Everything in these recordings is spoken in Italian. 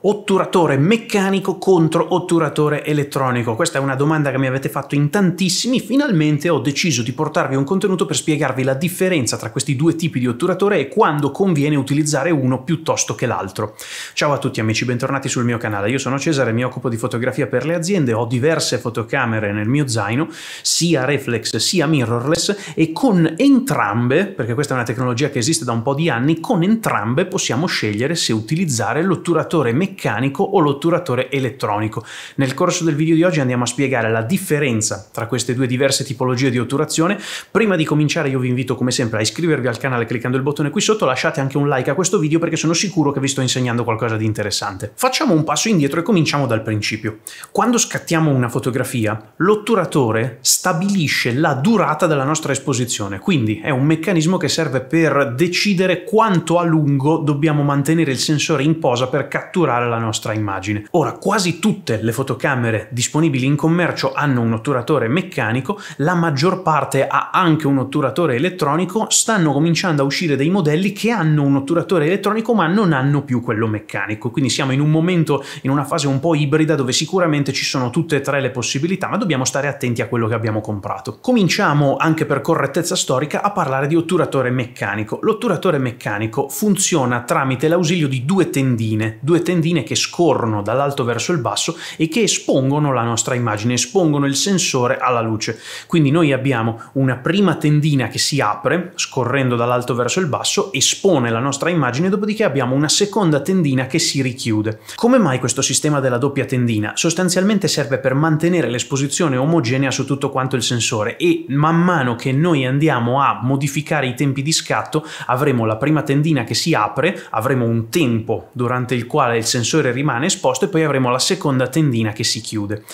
otturatore meccanico contro otturatore elettronico? Questa è una domanda che mi avete fatto in tantissimi, finalmente ho deciso di portarvi un contenuto per spiegarvi la differenza tra questi due tipi di otturatore e quando conviene utilizzare uno piuttosto che l'altro. Ciao a tutti amici, bentornati sul mio canale, io sono Cesare, mi occupo di fotografia per le aziende, ho diverse fotocamere nel mio zaino, sia reflex sia mirrorless e con entrambe, perché questa è una tecnologia che esiste da un po' di anni, con entrambe possiamo scegliere se utilizzare l'otturatore meccanico meccanico o l'otturatore elettronico. Nel corso del video di oggi andiamo a spiegare la differenza tra queste due diverse tipologie di otturazione. Prima di cominciare io vi invito come sempre a iscrivervi al canale cliccando il bottone qui sotto, lasciate anche un like a questo video perché sono sicuro che vi sto insegnando qualcosa di interessante. Facciamo un passo indietro e cominciamo dal principio. Quando scattiamo una fotografia, l'otturatore stabilisce la durata della nostra esposizione, quindi è un meccanismo che serve per decidere quanto a lungo dobbiamo mantenere il sensore in posa per catturare migliorare la nostra immagine. Ora, quasi tutte le fotocamere disponibili in commercio hanno un otturatore meccanico, la maggior parte ha anche un otturatore elettronico, stanno cominciando a uscire dei modelli che hanno un otturatore elettronico ma non hanno più quello meccanico, quindi siamo in un momento, in una fase un po' ibrida dove sicuramente ci sono tutte e tre le possibilità, ma dobbiamo stare attenti a quello che abbiamo comprato. Cominciamo anche per correttezza storica a parlare di otturatore meccanico. L'otturatore meccanico funziona tramite l'ausilio di due tendine, due tendine ondine che scorrono dall'alto verso il basso e che espongono la nostra immagine, espongono il sensore alla luce. Quindi noi abbiamo una prima tendina che si apre, scorrendo dall'alto verso il basso, espone la nostra immagine, dopodiché abbiamo una seconda tendina che si richiude. Come mai questo sistema della doppia tendina? Sostanzialmente serve per mantenere l'esposizione omogenea su tutto quanto il sensore e man mano che noi andiamo a modificare i tempi di scatto avremo la prima tendina che si apre, avremo un tempo durante il quale il sensore sensore rimane esposto e poi avremo la seconda tendina che si chiude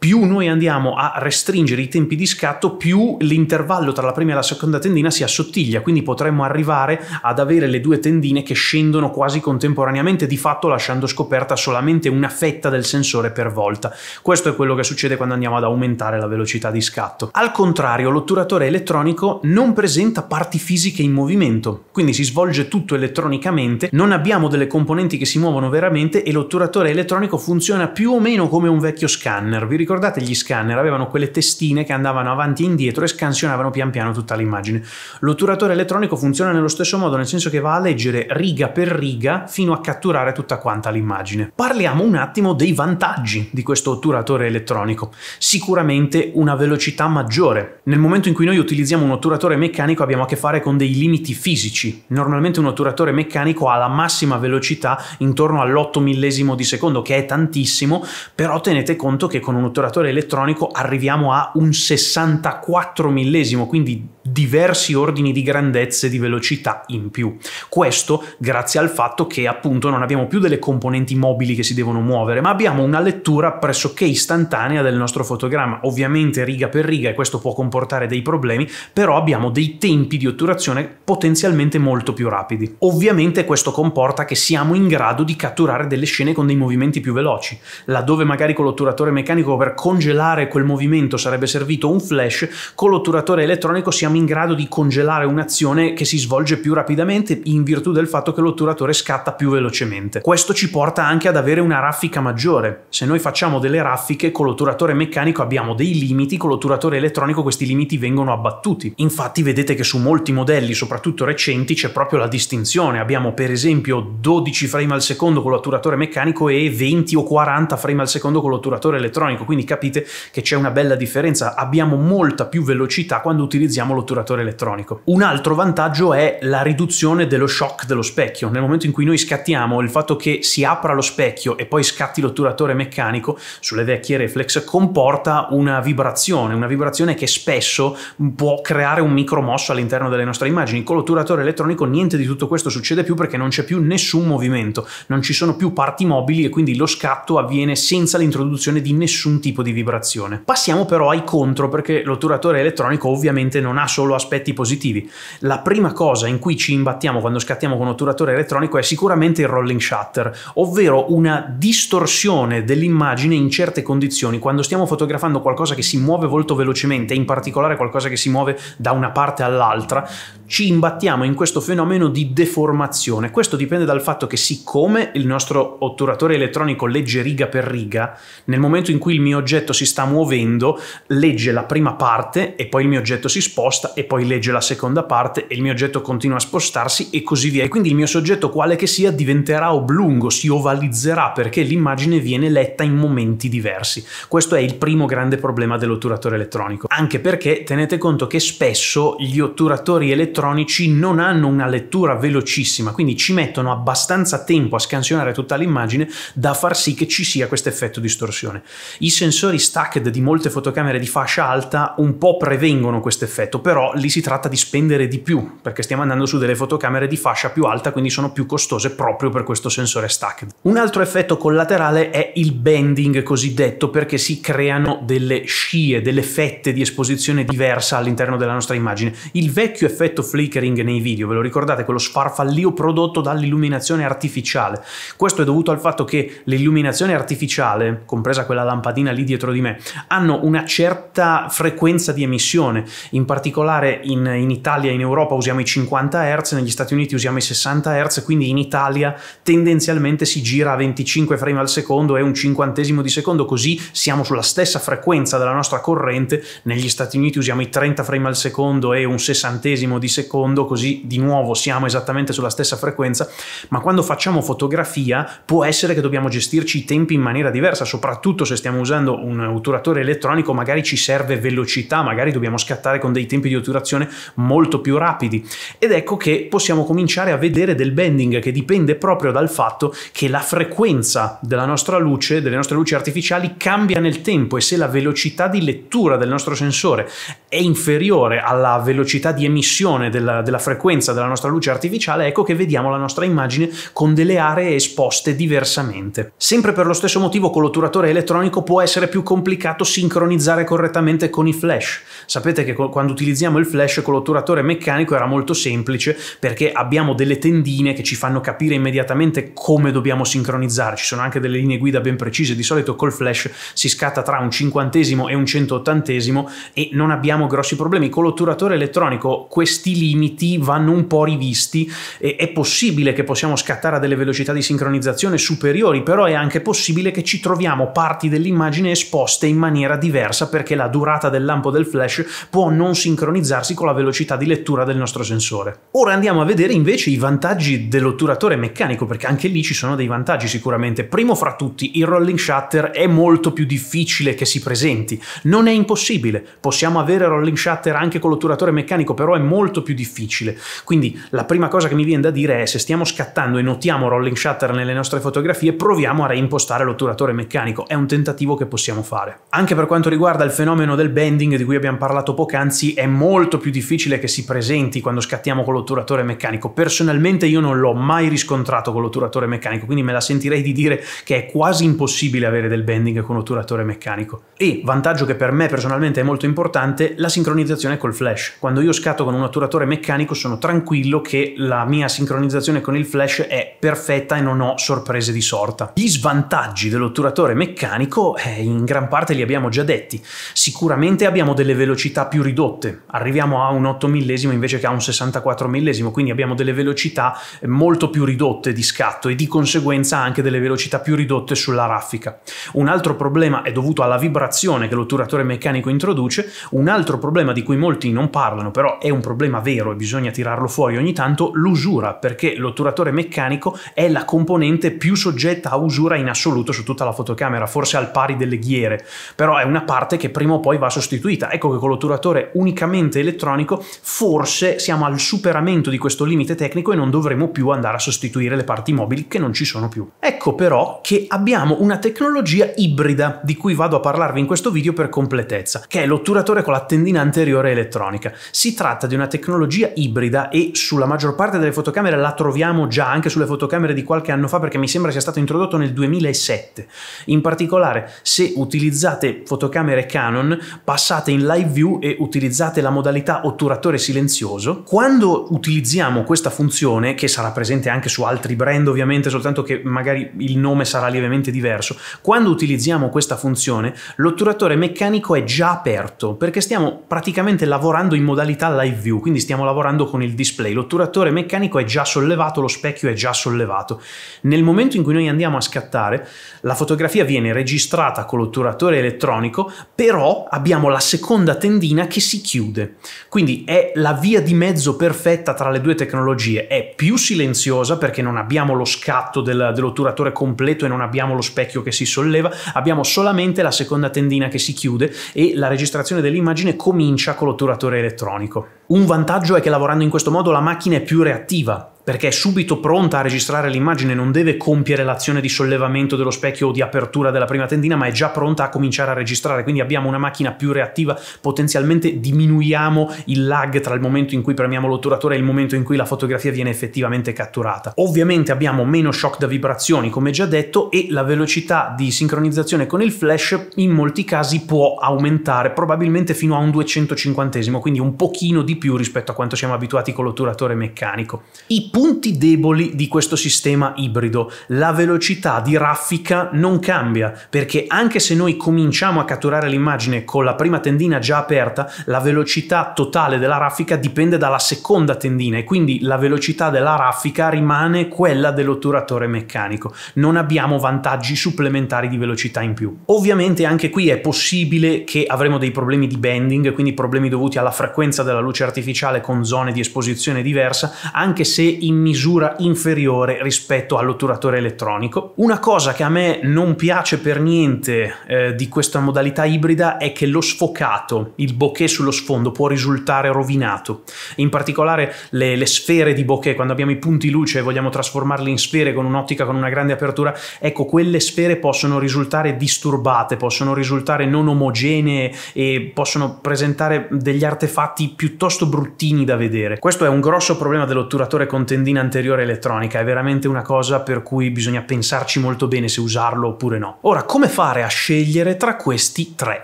più noi andiamo a restringere i tempi di scatto, più l'intervallo tra la prima e la seconda tendina si assottiglia, quindi potremmo arrivare ad avere le due tendine che scendono quasi contemporaneamente, di fatto lasciando scoperta solamente una fetta del sensore per volta. Questo è quello che succede quando andiamo ad aumentare la velocità di scatto. Al contrario, l'otturatore elettronico non presenta parti fisiche in movimento, quindi si svolge tutto elettronicamente, non abbiamo delle componenti che si muovono veramente e l'otturatore elettronico funziona più o meno come un vecchio scanner. Vi ricordo ricordate gli scanner avevano quelle testine che andavano avanti e indietro e scansionavano pian piano tutta l'immagine. L'otturatore elettronico funziona nello stesso modo, nel senso che va a leggere riga per riga fino a catturare tutta quanta l'immagine. Parliamo un attimo dei vantaggi di questo otturatore elettronico. Sicuramente una velocità maggiore. Nel momento in cui noi utilizziamo un otturatore meccanico abbiamo a che fare con dei limiti fisici. Normalmente un otturatore meccanico ha la massima velocità intorno all'8 millesimo di secondo, che è tantissimo, però tenete conto che con un otturatore pitturatore elettronico arriviamo a un 64 millesimo, quindi diversi ordini di grandezze di velocità in più. Questo grazie al fatto che appunto non abbiamo più delle componenti mobili che si devono muovere, ma abbiamo una lettura pressoché istantanea del nostro fotogramma, ovviamente riga per riga e questo può comportare dei problemi, però abbiamo dei tempi di otturazione potenzialmente molto più rapidi. Ovviamente questo comporta che siamo in grado di catturare delle scene con dei movimenti più veloci, laddove magari con l'otturatore meccanico per congelare quel movimento sarebbe servito un flash, con l'otturatore elettronico siamo in grado di congelare un'azione che si svolge più rapidamente in virtù del fatto che l'otturatore scatta più velocemente. Questo ci porta anche ad avere una raffica maggiore. Se noi facciamo delle raffiche con l'otturatore meccanico abbiamo dei limiti, con l'otturatore elettronico questi limiti vengono abbattuti. Infatti vedete che su molti modelli, soprattutto recenti, c'è proprio la distinzione. Abbiamo per esempio 12 frame al secondo con l'otturatore meccanico e 20 o 40 frame al secondo con l'otturatore elettronico, quindi quindi capite che c'è una bella differenza, abbiamo molta più velocità quando utilizziamo l'otturatore elettronico. Un altro vantaggio è la riduzione dello shock dello specchio, nel momento in cui noi scattiamo il fatto che si apra lo specchio e poi scatti l'otturatore meccanico sulle vecchie reflex comporta una vibrazione, una vibrazione che spesso può creare un micromosso all'interno delle nostre immagini. Con l'otturatore elettronico niente di tutto questo succede più perché non c'è più nessun movimento, non ci sono più parti mobili e quindi lo scatto avviene senza l'introduzione di nessun tipo tipo di vibrazione. Passiamo però ai contro perché l'otturatore elettronico ovviamente non ha solo aspetti positivi. La prima cosa in cui ci imbattiamo quando scattiamo con un otturatore elettronico è sicuramente il rolling shutter, ovvero una distorsione dell'immagine in certe condizioni. Quando stiamo fotografando qualcosa che si muove molto velocemente, in particolare qualcosa che si muove da una parte all'altra, ci imbattiamo in questo fenomeno di deformazione. Questo dipende dal fatto che siccome il nostro otturatore elettronico legge riga per riga, nel momento in cui il mio oggetto si sta muovendo, legge la prima parte e poi il mio oggetto si sposta e poi legge la seconda parte e il mio oggetto continua a spostarsi e così via. E quindi il mio soggetto, quale che sia, diventerà oblungo, si ovalizzerà perché l'immagine viene letta in momenti diversi. Questo è il primo grande problema dell'otturatore elettronico, anche perché tenete conto che spesso gli otturatori elettronici non hanno una lettura velocissima, quindi ci mettono abbastanza tempo a scansionare tutta l'immagine da far sì che ci sia questo effetto distorsione. I sensori stacked di molte fotocamere di fascia alta un po' prevengono questo effetto, però lì si tratta di spendere di più, perché stiamo andando su delle fotocamere di fascia più alta, quindi sono più costose proprio per questo sensore stacked. Un altro effetto collaterale è il bending cosiddetto, perché si creano delle scie, delle fette di esposizione diversa all'interno della nostra immagine. Il vecchio effetto flickering nei video, ve lo ricordate, quello sfarfallio prodotto dall'illuminazione artificiale. Questo è dovuto al fatto che l'illuminazione artificiale, compresa quella lampadina macchina lì dietro di me, hanno una certa frequenza di emissione, in particolare in, in Italia e in Europa usiamo i 50 Hz, negli Stati Uniti usiamo i 60 Hz, quindi in Italia tendenzialmente si gira a 25 frame al secondo e un cinquantesimo di secondo, così siamo sulla stessa frequenza della nostra corrente, negli Stati Uniti usiamo i 30 frame al secondo e un sessantesimo di secondo, così di nuovo siamo esattamente sulla stessa frequenza, ma quando facciamo fotografia può essere che dobbiamo gestirci i tempi in maniera diversa, soprattutto se stiamo usando utilizzando un otturatore elettronico magari ci serve velocità, magari dobbiamo scattare con dei tempi di otturazione molto più rapidi. Ed ecco che possiamo cominciare a vedere del bending che dipende proprio dal fatto che la frequenza della nostra luce, delle nostre luci artificiali, cambia nel tempo e se la velocità di lettura del nostro sensore è inferiore alla velocità di emissione della, della, frequenza della nostra luce artificiale, ecco che vediamo la nostra immagine con delle aree esposte diversamente. Sempre per lo stesso motivo con l'otturatore elettronico può essere più complicato sincronizzare correttamente con i flash. Sapete che quando utilizziamo il flash con l'otturatore meccanico era molto semplice perché abbiamo delle tendine che ci fanno capire immediatamente come dobbiamo sincronizzare, ci sono anche delle linee guida ben precise, di solito col flash si scatta tra un cinquantesimo e un centottantesimo e non abbiamo abbiamo grossi problemi. Con l'otturatore elettronico questi limiti vanno un po' rivisti. E è possibile che possiamo scattare a delle velocità di sincronizzazione superiori, però è anche possibile che ci troviamo parti dell'immagine esposte in maniera diversa perché la durata del lampo del flash può non sincronizzarsi con la velocità di lettura del nostro sensore. Ora andiamo a vedere invece i vantaggi dell'otturatore meccanico, perché anche lì ci sono dei vantaggi sicuramente. Primo fra tutti, il rolling shutter è molto più difficile che si presenti. Non è impossibile, possiamo avere Rolling Shutter anche con l'otturatore meccanico, però è molto più difficile. Quindi la prima cosa che mi viene da dire è se stiamo scattando e notiamo Rolling Shutter nelle nostre fotografie, proviamo a reimpostare l'otturatore meccanico. È un tentativo che possiamo fare. Anche per quanto riguarda il fenomeno del bending di cui abbiamo parlato poc'anzi, è molto più difficile che si presenti quando scattiamo con l'otturatore meccanico. Personalmente io non l'ho mai riscontrato con l'otturatore meccanico, quindi me la sentirei di dire che è quasi impossibile avere del bending con otturatore meccanico. E vantaggio che per me personalmente è molto importante, la sincronizzazione col flash. Quando io scatto con un otturatore meccanico sono tranquillo che la mia sincronizzazione con il flash è perfetta e non ho sorprese di sorta. Gli svantaggi dell'otturatore meccanico eh, in gran parte li abbiamo già detti. Sicuramente abbiamo delle velocità più ridotte, arriviamo a un 8 millesimo invece che a un 64 millesimo, quindi abbiamo delle velocità molto più ridotte di scatto e di conseguenza anche delle velocità più ridotte sulla raffica. Un altro problema è dovuto alla vibrazione che l'otturatore meccanico introduce, un altro altro problema di cui molti non parlano, però è un problema vero e bisogna tirarlo fuori ogni tanto, l'usura, perché l'otturatore meccanico è la componente più soggetta a usura in assoluto su tutta la fotocamera, forse al pari delle ghiere, però è una parte che prima o poi va sostituita. Ecco che con l'otturatore unicamente elettronico forse siamo al superamento di questo limite tecnico e non dovremo più andare a sostituire le parti mobili che non ci sono più. Ecco però che abbiamo una tecnologia ibrida di cui vado a parlarvi in questo video per completezza, che è l'otturatore con la tendenza tendina anteriore elettronica. Si tratta di una tecnologia ibrida e sulla maggior parte delle fotocamere la troviamo già anche sulle fotocamere di qualche anno fa perché mi sembra sia stato introdotto nel 2007. In particolare se utilizzate fotocamere Canon passate in live view e utilizzate la modalità otturatore silenzioso. Quando utilizziamo questa funzione, che sarà presente anche su altri brand ovviamente, soltanto che magari il nome sarà lievemente diverso, quando utilizziamo questa funzione l'otturatore meccanico è già aperto perché stiamo stiamo praticamente lavorando in modalità live view, quindi stiamo lavorando con il display. L'otturatore meccanico è già sollevato, lo specchio è già sollevato. Nel momento in cui noi andiamo a scattare, la fotografia viene registrata con l'otturatore elettronico, però abbiamo la seconda tendina che si chiude. Quindi è la via di mezzo perfetta tra le due tecnologie. È più silenziosa perché non abbiamo lo scatto del, dell'otturatore completo e non abbiamo lo specchio che si solleva, abbiamo solamente la seconda tendina che si chiude e la registrazione dell'immagine macchine comincia con l'otturatore elettronico. Un vantaggio è che lavorando in questo modo la macchina è più reattiva, perché è subito pronta a registrare l'immagine, non deve compiere l'azione di sollevamento dello specchio o di apertura della prima tendina, ma è già pronta a cominciare a registrare, quindi abbiamo una macchina più reattiva, potenzialmente diminuiamo il lag tra il momento in cui premiamo l'otturatore e il momento in cui la fotografia viene effettivamente catturata. Ovviamente abbiamo meno shock da vibrazioni, come già detto, e la velocità di sincronizzazione con il flash in molti casi può aumentare, probabilmente fino a un 250, quindi un pochino di più rispetto a quanto siamo abituati con l'otturatore meccanico. I punti deboli di questo sistema ibrido. La velocità di raffica non cambia, perché anche se noi cominciamo a catturare l'immagine con la prima tendina già aperta, la velocità totale della raffica dipende dalla seconda tendina e quindi la velocità della raffica rimane quella dell'otturatore meccanico. Non abbiamo vantaggi supplementari di velocità in più. Ovviamente anche qui è possibile che avremo dei problemi di bending, quindi problemi dovuti alla frequenza della luce artificiale con zone di esposizione diversa, anche se i in misura inferiore rispetto all'otturatore elettronico. Una cosa che a me non piace per niente eh, di questa modalità ibrida è che lo sfocato, il bokeh sullo sfondo, può risultare rovinato. In particolare le, le sfere di bokeh, quando abbiamo i punti luce e vogliamo trasformarli in sfere con un'ottica con una grande apertura, ecco, quelle sfere possono risultare disturbate, possono risultare non omogenee e possono presentare degli artefatti piuttosto bruttini da vedere. Questo è un grosso problema dell'otturatore contemporaneo tendina anteriore elettronica, è veramente una cosa per cui bisogna pensarci molto bene se usarlo oppure no. Ora, come fare a scegliere tra questi tre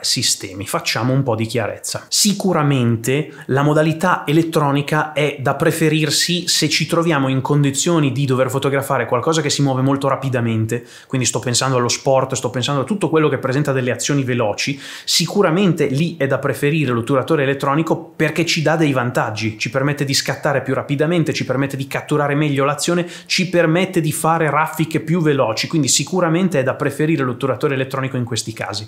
sistemi? Facciamo un po' di chiarezza. Sicuramente la modalità elettronica è da preferirsi se ci troviamo in condizioni di dover fotografare qualcosa che si muove molto rapidamente, quindi sto pensando allo sport, sto pensando a tutto quello che presenta delle azioni veloci, sicuramente lì è da preferire l'otturatore elettronico perché ci dà dei vantaggi, ci permette di scattare più rapidamente, ci permette di catturare meglio l'azione, ci permette di fare raffiche più veloci, quindi sicuramente è da preferire l'otturatore elettronico in questi casi.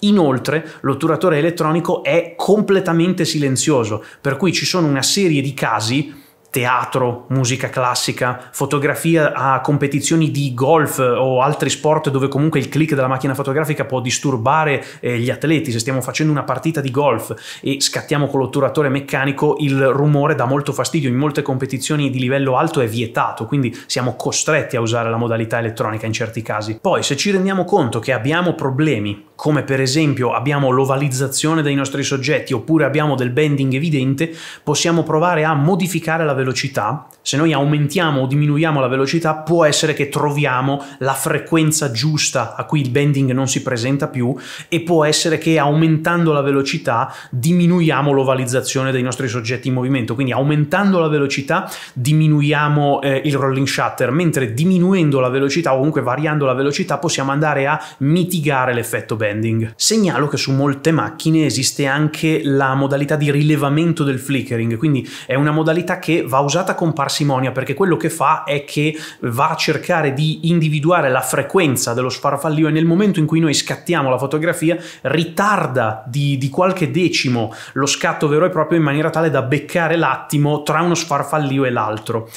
Inoltre l'otturatore elettronico è completamente silenzioso, per cui ci sono una serie di casi teatro, musica classica, fotografia a competizioni di golf o altri sport dove comunque il click della macchina fotografica può disturbare eh, gli atleti. Se stiamo facendo una partita di golf e scattiamo con l'otturatore meccanico, il rumore dà molto fastidio. In molte competizioni di livello alto è vietato, quindi siamo costretti a usare la modalità elettronica in certi casi. Poi, se ci rendiamo conto che abbiamo problemi come per esempio abbiamo l'ovalizzazione dei nostri soggetti oppure abbiamo del bending evidente, possiamo provare a modificare la velocità. Se noi aumentiamo o diminuiamo la velocità, può essere che troviamo la frequenza giusta a cui il bending non si presenta più e può essere che aumentando la velocità diminuiamo l'ovalizzazione dei nostri soggetti in movimento. Quindi aumentando la velocità diminuiamo eh, il rolling shutter, mentre diminuendo la velocità o comunque variando la velocità possiamo andare a mitigare l'effetto bending bending. Segnalo che su molte macchine esiste anche la modalità di rilevamento del flickering, quindi è una modalità che va usata con parsimonia perché quello che fa è che va a cercare di individuare la frequenza dello sfarfallio e nel momento in cui noi scattiamo la fotografia ritarda di, di qualche decimo lo scatto vero e proprio in maniera tale da beccare l'attimo tra uno sfarfallio e l'altro.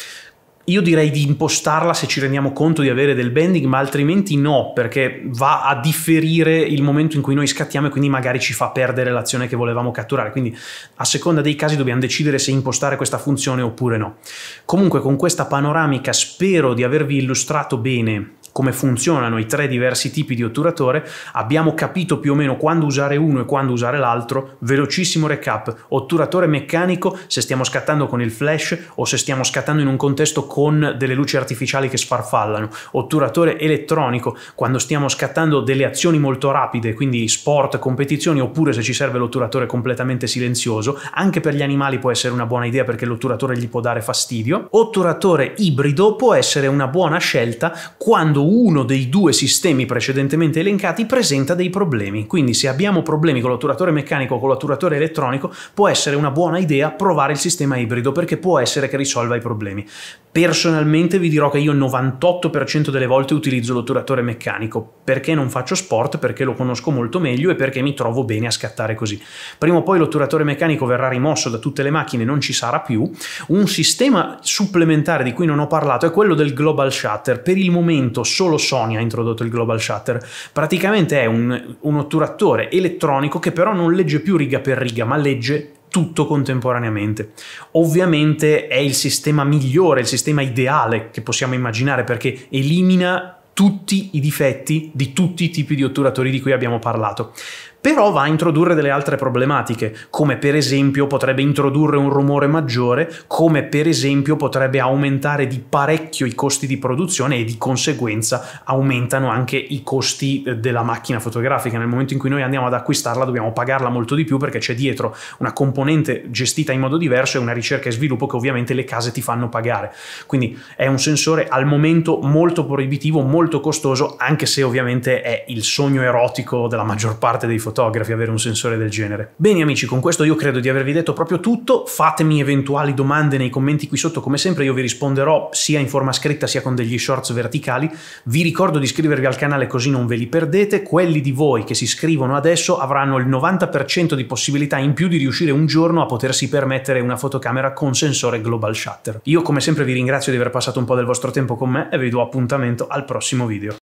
Io direi di impostarla se ci rendiamo conto di avere del bending, ma altrimenti no, perché va a differire il momento in cui noi scattiamo e quindi magari ci fa perdere l'azione che volevamo catturare. Quindi a seconda dei casi dobbiamo decidere se impostare questa funzione oppure no. Comunque con questa panoramica spero di avervi illustrato bene come funzionano i tre diversi tipi di otturatore, abbiamo capito più o meno quando usare uno e quando usare l'altro. Velocissimo recap, otturatore meccanico se stiamo scattando con il flash o se stiamo scattando in un contesto con delle luci artificiali che sfarfallano, otturatore elettronico quando stiamo scattando delle azioni molto rapide, quindi sport, competizioni, oppure se ci serve l'otturatore completamente silenzioso, anche per gli animali può essere una buona idea perché l'otturatore gli può dare fastidio. Otturatore ibrido può essere una buona scelta quando uno dei due sistemi precedentemente elencati presenta dei problemi, quindi se abbiamo problemi con l'otturatore meccanico o con l'otturatore elettronico può essere una buona idea provare il sistema ibrido perché può essere che risolva i problemi. Personalmente vi dirò che io il 98% delle volte utilizzo l'otturatore meccanico, perché non faccio sport, perché lo conosco molto meglio e perché mi trovo bene a scattare così. Prima o poi l'otturatore meccanico verrà rimosso da tutte le macchine, non ci sarà più. Un sistema supplementare di cui non ho parlato è quello del Global Shutter. Per il momento solo Sony ha introdotto il Global Shutter. Praticamente è un, un otturatore elettronico che però non legge più riga per riga, ma legge tutto contemporaneamente. Ovviamente è il sistema migliore, il sistema ideale che possiamo immaginare perché elimina tutti i difetti di tutti i tipi di otturatori di cui abbiamo parlato però va a introdurre delle altre problematiche, come per esempio potrebbe introdurre un rumore maggiore, come per esempio potrebbe aumentare di parecchio i costi di produzione e di conseguenza aumentano anche i costi eh, della macchina fotografica. Nel momento in cui noi andiamo ad acquistarla dobbiamo pagarla molto di più perché c'è dietro una componente gestita in modo diverso e una ricerca e sviluppo che ovviamente le case ti fanno pagare. Quindi è un sensore al momento molto proibitivo, molto costoso, anche se ovviamente è il sogno erotico della maggior parte dei fotografi fotografi avere un sensore del genere. Bene amici, con questo io credo di avervi detto proprio tutto, fatemi eventuali domande nei commenti qui sotto, come sempre io vi risponderò sia in forma scritta sia con degli shorts verticali, vi ricordo di iscrivervi al canale così non ve li perdete, quelli di voi che si iscrivono adesso avranno il 90% di possibilità in più di riuscire un giorno a potersi permettere una fotocamera con sensore global shutter. Io come sempre vi ringrazio di aver passato un po' del vostro tempo con me e vi do appuntamento al prossimo video.